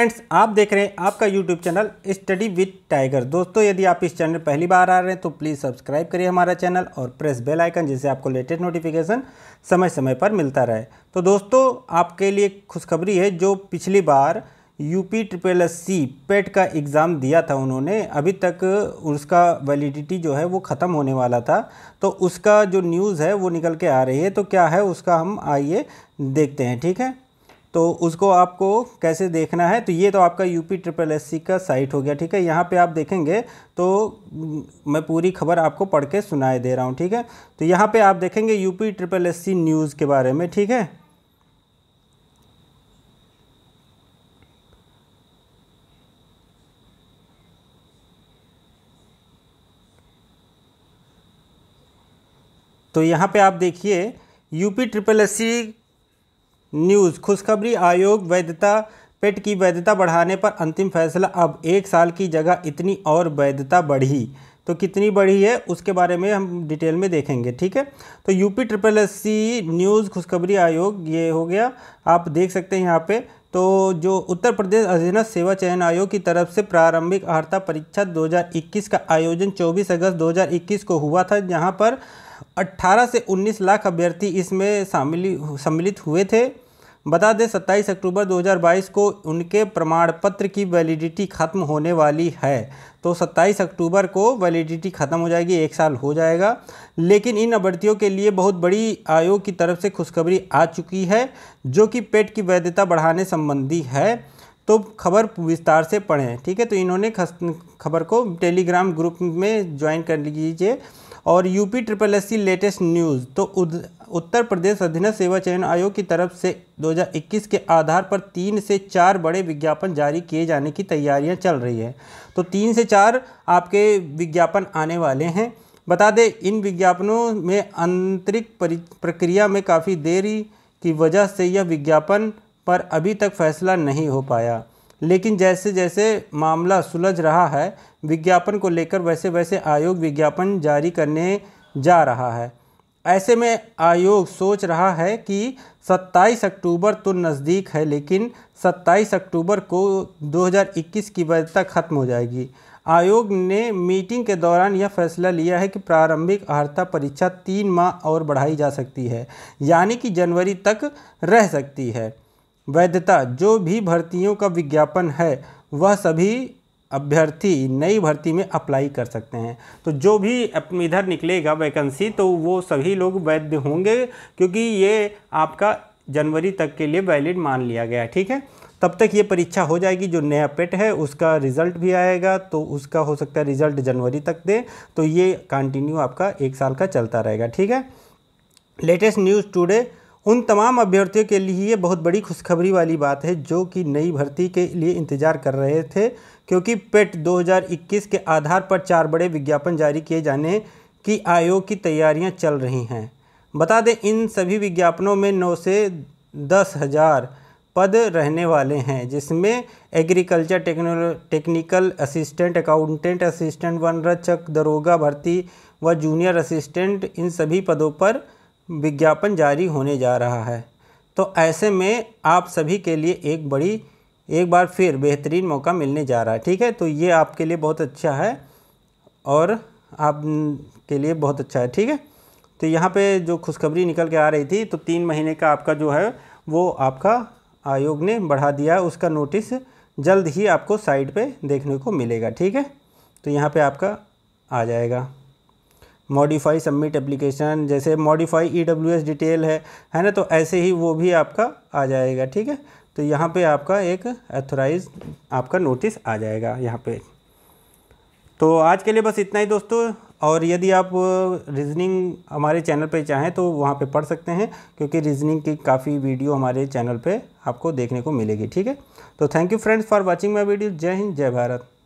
friends आप देख रहे हैं आपका YouTube channel study with tiger दोस्तों यदि आप इस चैनल पहली बार आ रहे हैं तो प्लीज़ सब्सक्राइब करिए हमारा चैनल और प्रेस बेल आइकन जिससे आपको लेटेस्ट नोटिफिकेशन समय समय पर मिलता रहे तो दोस्तों आपके लिए खुशखबरी है जो पिछली बार UP triple S C PET का एग्ज़ाम दिया था उन्होंने अभी तक उसका वैलिडिटी जो है वो ख़त्म होने वाला था तो उसका जो न्यूज़ है वो निकल के आ रही है तो क्या है उसका हम आइए देखते हैं ठीक है तो उसको आपको कैसे देखना है तो ये तो आपका यूपी ट्रिपल एस सी का साइट हो गया ठीक है यहाँ पे आप देखेंगे तो मैं पूरी खबर आपको पढ़ के सुनाए दे रहा हूँ ठीक है तो यहाँ पे आप देखेंगे UP triple S C news के बारे में ठीक है तो यहाँ पे आप देखिए UP triple S C news खुशखबरी आयोग वैधता पेट की वैधता बढ़ाने पर अंतिम फैसला अब एक साल की जगह इतनी और वैधता बढ़ी तो कितनी बढ़ी है उसके बारे में हम डिटेल में देखेंगे ठीक है तो UP triple S C news खुशखबरी आयोग ये हो गया आप देख सकते हैं यहाँ पे तो जो उत्तर प्रदेश अधीन सेवा चयन आयोग की तरफ से प्रारंभिक अर्ता परीक्षा 2021 का आयोजन 24 अगस्त 2021 को हुआ था जहाँ पर 18 से 19 लाख अभ्यर्थी इसमें शामिल सम्मिलित हुए थे बता दें 27 अक्टूबर 2022 को उनके प्रमाण पत्र की वैलिडिटी ख़त्म होने वाली है तो 27 अक्टूबर को वैलिडिटी ख़त्म हो जाएगी एक साल हो जाएगा लेकिन इन अभ्यर्थियों के लिए बहुत बड़ी आयोग की तरफ से खुशखबरी आ चुकी है जो कि पेट की वैधता बढ़ाने संबंधी है तो खबर विस्तार से पढ़ें ठीक है तो इन्होंने खबर को टेलीग्राम ग्रुप में ज्वाइन कर लीजिए और UP triple S latest news तो उत्तर प्रदेश अधीन सेवा चयन आयोग की तरफ से 2021 के आधार पर तीन से चार बड़े विज्ञापन जारी किए जाने की तैयारियां चल रही है तो तीन से चार आपके विज्ञापन आने वाले हैं बता दें इन विज्ञापनों में आंतरिक प्रक्रिया में काफ़ी देरी की वजह से यह विज्ञापन पर अभी तक फैसला नहीं हो पाया लेकिन जैसे जैसे मामला सुलझ रहा है विज्ञापन को लेकर वैसे वैसे आयोग विज्ञापन जारी करने जा रहा है ऐसे में आयोग सोच रहा है कि 27 अक्टूबर तो नज़दीक है लेकिन 27 अक्टूबर को 2021 की वैधता ख़त्म हो जाएगी आयोग ने मीटिंग के दौरान यह फैसला लिया है कि प्रारंभिक अर्हता परीक्षा तीन माह और बढ़ाई जा सकती है यानी कि जनवरी तक रह सकती है वैधता जो भी भर्तियों का विज्ञापन है वह सभी अभ्यर्थी नई भर्ती में अप्लाई कर सकते हैं तो जो भी इधर निकलेगा वैकेंसी तो वो सभी लोग वैध होंगे क्योंकि ये आपका जनवरी तक के लिए वैलिड मान लिया गया ठीक है तब तक ये परीक्षा हो जाएगी जो नया पेट है उसका रिज़ल्ट भी आएगा तो उसका हो सकता है रिज़ल्ट जनवरी तक दें तो ये कंटिन्यू आपका एक साल का चलता रहेगा ठीक है लेटेस्ट न्यूज़ टूडे उन तमाम अभ्यर्थियों के लिए ये बहुत बड़ी खुशखबरी वाली बात है जो कि नई भर्ती के लिए इंतजार कर रहे थे क्योंकि पेट 2021 के आधार पर चार बड़े विज्ञापन जारी किए जाने की आयोग की तैयारियां चल रही हैं बता दें इन सभी विज्ञापनों में नौ से दस हज़ार पद रहने वाले हैं जिसमें agriculture techno technical assistant accountant assistant वन दरोगा भर्ती व जूनियर असिस्टेंट इन सभी पदों पर विज्ञापन जारी होने जा रहा है तो ऐसे में आप सभी के लिए एक बड़ी एक बार फिर बेहतरीन मौका मिलने जा रहा है ठीक है तो ये आपके लिए बहुत अच्छा है और आप के लिए बहुत अच्छा है ठीक है तो यहाँ पे जो खुशखबरी निकल के आ रही थी तो तीन महीने का आपका जो है वो आपका आयोग ने बढ़ा दिया है उसका नोटिस जल्द ही आपको साइट पे देखने को मिलेगा ठीक है तो यहाँ पे आपका आ जाएगा मॉडिफाई सबमिट एप्लीकेशन जैसे modify E W S detail है है ना तो ऐसे ही वो भी आपका आ जाएगा ठीक है तो यहाँ पे आपका एक अथोराइज आपका नोटिस आ जाएगा यहाँ पे तो आज के लिए बस इतना ही दोस्तों और यदि आप रीजनिंग हमारे चैनल पे चाहें तो वहाँ पे पढ़ सकते हैं क्योंकि रीजनिंग की काफ़ी वीडियो हमारे चैनल पे आपको देखने को मिलेगी ठीक है तो thank you friends for watching my video जय हिंद जय भारत